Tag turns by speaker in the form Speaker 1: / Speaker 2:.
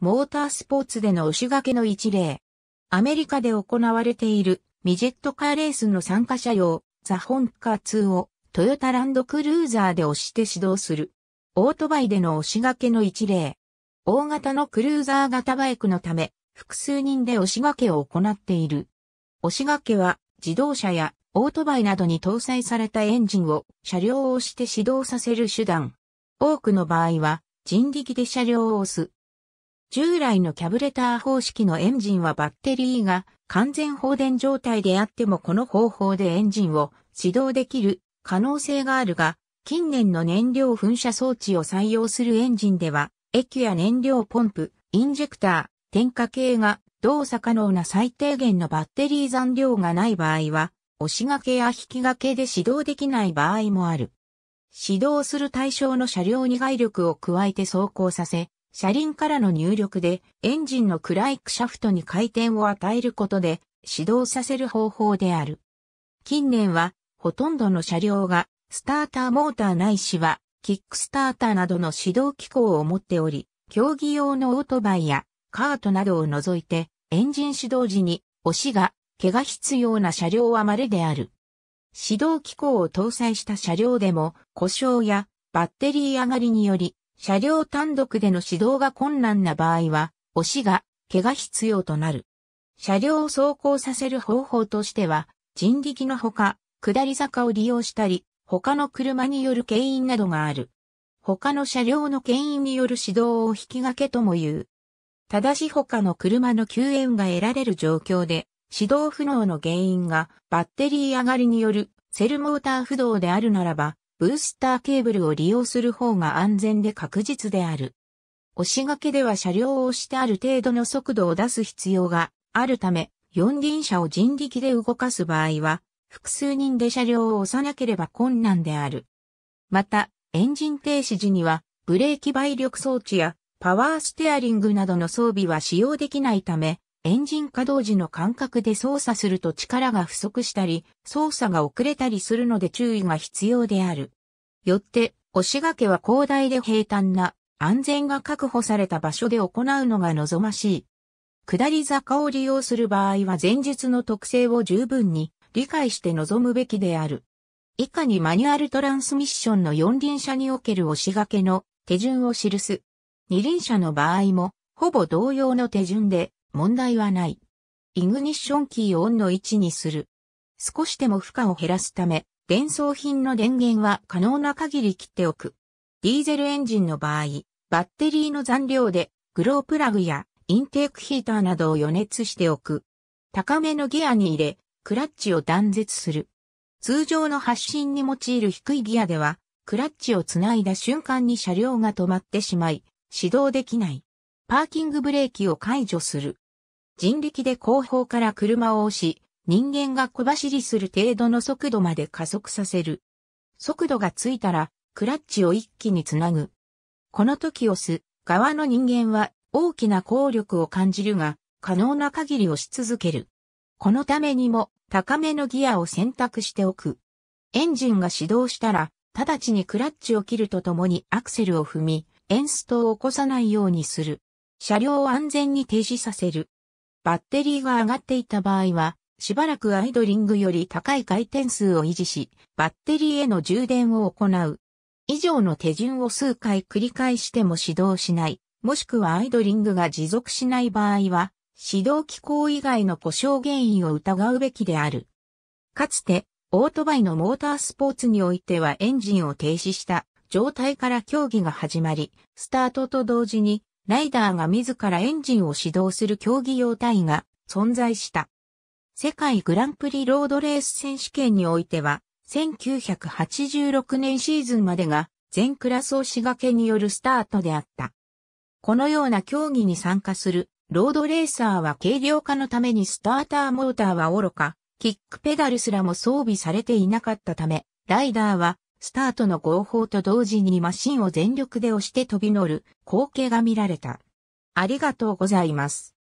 Speaker 1: モータースポーツでの押し掛けの一例。アメリカで行われているミジェットカーレースの参加者用ザ・ホンカ2をトヨタランドクルーザーで押して指導する。オートバイでの押し掛けの一例。大型のクルーザー型バイクのため、複数人で押し掛けを行っている。押し掛けは自動車やオートバイなどに搭載されたエンジンを車両を押して始動させる手段。多くの場合は人力で車両を押す。従来のキャブレター方式のエンジンはバッテリーが完全放電状態であってもこの方法でエンジンを始動できる可能性があるが、近年の燃料噴射装置を採用するエンジンでは、液や燃料ポンプ、インジェクター、点火系が動作可能な最低限のバッテリー残量がない場合は、押し掛けや引き掛けで始動できない場合もある。始動する対象の車両に外力を加えて走行させ、車輪からの入力でエンジンのクライクシャフトに回転を与えることで始動させる方法である。近年はほとんどの車両がスターターモーターないしはキックスターターなどの指導機構を持っており、競技用のオートバイやカートなどを除いてエンジン始動時に押しが毛が必要な車両は稀である。指導機構を搭載した車両でも故障やバッテリー上がりにより車両単独での指導が困難な場合は、押しが、毛が必要となる。車両を走行させる方法としては、人力のほか、下り坂を利用したり、他の車による牽引などがある。他の車両の牽引による指導を引き掛けとも言う。ただし他の車の救援が得られる状況で、指導不能の原因がバッテリー上がりによるセルモーター不動であるならば、ブースターケーブルを利用する方が安全で確実である。押し掛けでは車両を押してある程度の速度を出す必要があるため、四輪車を人力で動かす場合は、複数人で車両を押さなければ困難である。また、エンジン停止時には、ブレーキ倍力装置やパワーステアリングなどの装備は使用できないため、エンジン稼働時の間隔で操作すると力が不足したり、操作が遅れたりするので注意が必要である。よって、押し掛けは広大で平坦な安全が確保された場所で行うのが望ましい。下り坂を利用する場合は前述の特性を十分に理解して望むべきである。以下にマニュアルトランスミッションの四輪車における押し掛けの手順を記す。二輪車の場合も、ほぼ同様の手順で問題はない。イグニッションキーをオンの位置にする。少しでも負荷を減らすため、伝送品の電源は可能な限り切っておく。ディーゼルエンジンの場合、バッテリーの残量でグロープラグやインテークヒーターなどを予熱しておく。高めのギアに入れ、クラッチを断絶する。通常の発進に用いる低いギアでは、クラッチをつないだ瞬間に車両が止まってしまい、始動できない。パーキングブレーキを解除する。人力で後方から車を押し、人間が小走りする程度の速度まで加速させる。速度がついたら、クラッチを一気につなぐ。この時押す側の人間は大きな効力を感じるが、可能な限り押し続ける。このためにも高めのギアを選択しておく。エンジンが始動したら、直ちにクラッチを切るとともにアクセルを踏み、エンストを起こさないようにする。車両を安全に停止させる。バッテリーが上がっていた場合は、しばらくアイドリングより高い回転数を維持し、バッテリーへの充電を行う。以上の手順を数回繰り返しても始動しない、もしくはアイドリングが持続しない場合は、始動機構以外の故障原因を疑うべきである。かつて、オートバイのモータースポーツにおいてはエンジンを停止した状態から競技が始まり、スタートと同時に、ライダーが自らエンジンを始動する競技用体が存在した。世界グランプリロードレース選手権においては、1986年シーズンまでが全クラス押し掛けによるスタートであった。このような競技に参加するロードレーサーは軽量化のためにスターターモーターはおろか、キックペダルすらも装備されていなかったため、ライダーはスタートの合法と同時にマシンを全力で押して飛び乗る光景が見られた。ありがとうございます。